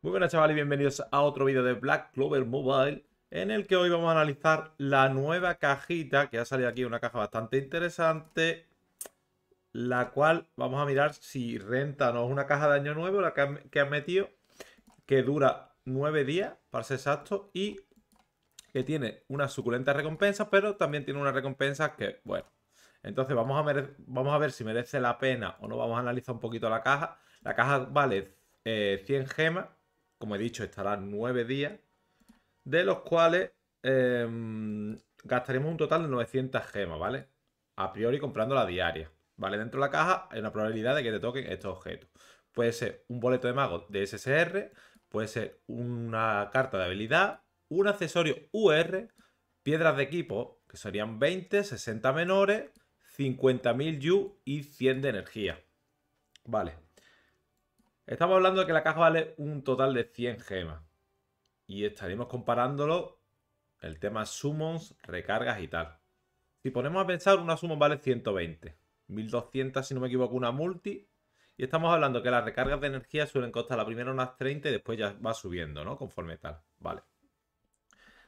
Muy buenas chavales, bienvenidos a otro vídeo de Black Clover Mobile en el que hoy vamos a analizar la nueva cajita que ha salido aquí, una caja bastante interesante la cual vamos a mirar si renta no es una caja de año nuevo la que han, metido que dura 9 días para ser exacto y que tiene unas suculentas recompensas pero también tiene una recompensa que, bueno entonces vamos a, vamos a ver si merece la pena o no, vamos a analizar un poquito la caja la caja vale 100 eh, gemas como he dicho, estará nueve días, de los cuales em, gastaremos un total de 900 gemas, ¿vale? A priori comprando la diaria, ¿vale? Dentro de la caja hay una probabilidad de que te toquen estos objetos. Puede ser un boleto de mago de SSR, puede ser una carta de habilidad, un accesorio UR, piedras de equipo, que serían 20, 60 menores, 50.000 Yu y 100 de energía. Vale. Estamos hablando de que la caja vale un total de 100 gemas. Y estaremos comparándolo el tema summons, recargas y tal. Si ponemos a pensar, una summon vale 120. 1200 si no me equivoco una multi. Y estamos hablando que las recargas de energía suelen costar la primera unas 30 y después ya va subiendo, ¿no? Conforme tal. Vale.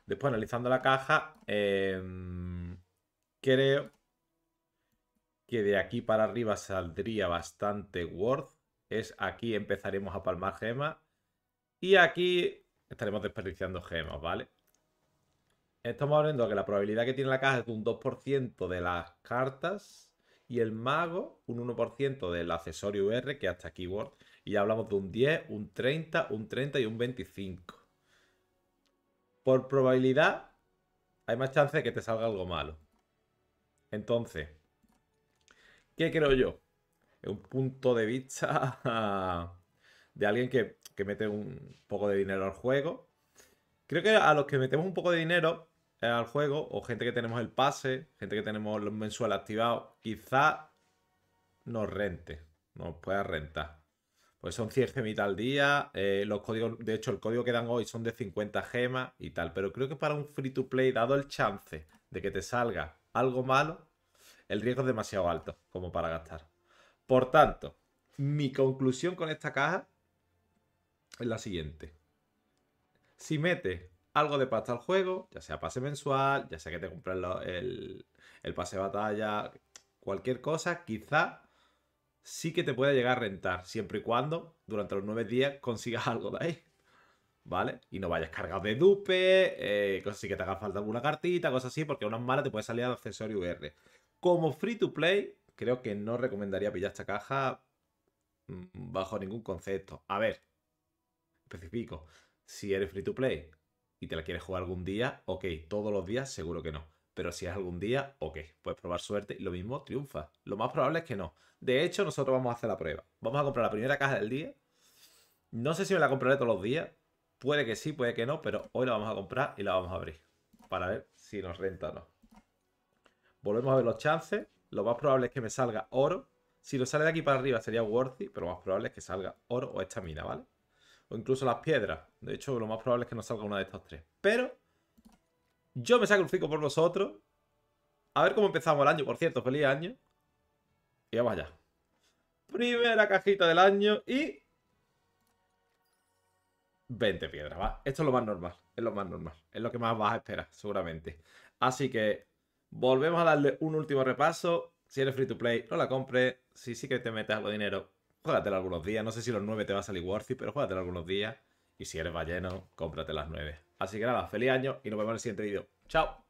Después analizando la caja, em, creo que de aquí para arriba saldría bastante worth es aquí empezaremos a palmar gemas y aquí estaremos desperdiciando gemas, ¿vale? Estamos hablando de que la probabilidad que tiene la caja es de un 2% de las cartas y el mago un 1% del accesorio R, que hasta keyword, y ya hablamos de un 10, un 30, un 30 y un 25. Por probabilidad hay más chance de que te salga algo malo. Entonces, ¿qué creo yo? un punto de vista de alguien que, mete un poco de dinero al juego. Creo que a los que metemos un poco de dinero eh, al juego, o gente que tenemos el pase, gente que tenemos los mensuales activados, quizá nos rente, nos pueda rentar. Pues son 100 gemitas al día, eh, los códigos, de hecho el código que dan hoy son de 50 gemas y tal, pero creo que para un free to play, dado el chance de que te salga algo malo, el riesgo es demasiado alto como para gastar. Por tanto, mi conclusión con esta caja es la siguiente. Si metes algo de pasta al juego, ya sea pase mensual, ya sea que te compras el, pase de batalla, cualquier cosa, quizá sí que te pueda llegar a rentar, siempre y cuando durante los nueve días consigas algo de ahí. ¿Vale? Y no vayas cargado de dupe, eh, cosas así que te haga falta alguna cartita, cosas así, porque unas malas te puede salir de accesorio UR. Como free to play, creo que no recomendaría pillar esta caja mm, bajo ningún concepto. A ver, especifico, si eres free to play y te la quieres jugar algún día, ok, todos los días seguro que no. Pero si es algún día, ok, puedes probar suerte y lo mismo triunfa. Lo más probable es que no. De hecho, nosotros vamos a hacer la prueba. Vamos a comprar la primera caja del día. No sé si me la compraré todos los días. Puede que sí, puede que no, pero hoy la vamos a comprar y la vamos a abrir. Para ver si nos renta o no. Volvemos a ver los chances. Lo más probable es que me salga oro. Si lo sale de aquí para arriba sería worthy, pero lo más probable es que salga oro o esta mina, ¿vale? O incluso las piedras. De hecho, lo más probable es que no salga una de estas tres. Pero yo me sacrifico por vosotros. A ver cómo empezamos el año. Por cierto, feliz año. Y vamos allá. Primera cajita del año y... 20 piedras, ¿va? Esto es lo más normal. Es lo más normal. Es lo que más vas a esperar, seguramente. Así que Volvemos a darle un último repaso. Si eres free to play, no la compres. Si sí que te metes algo de dinero, juégatela algunos días. No sé si los 9 te va a salir worthy, pero juégatela algunos días. Y si eres balleno, cómprate las 9. Así que nada, feliz año y nos vemos en el siguiente vídeo. ¡Chao!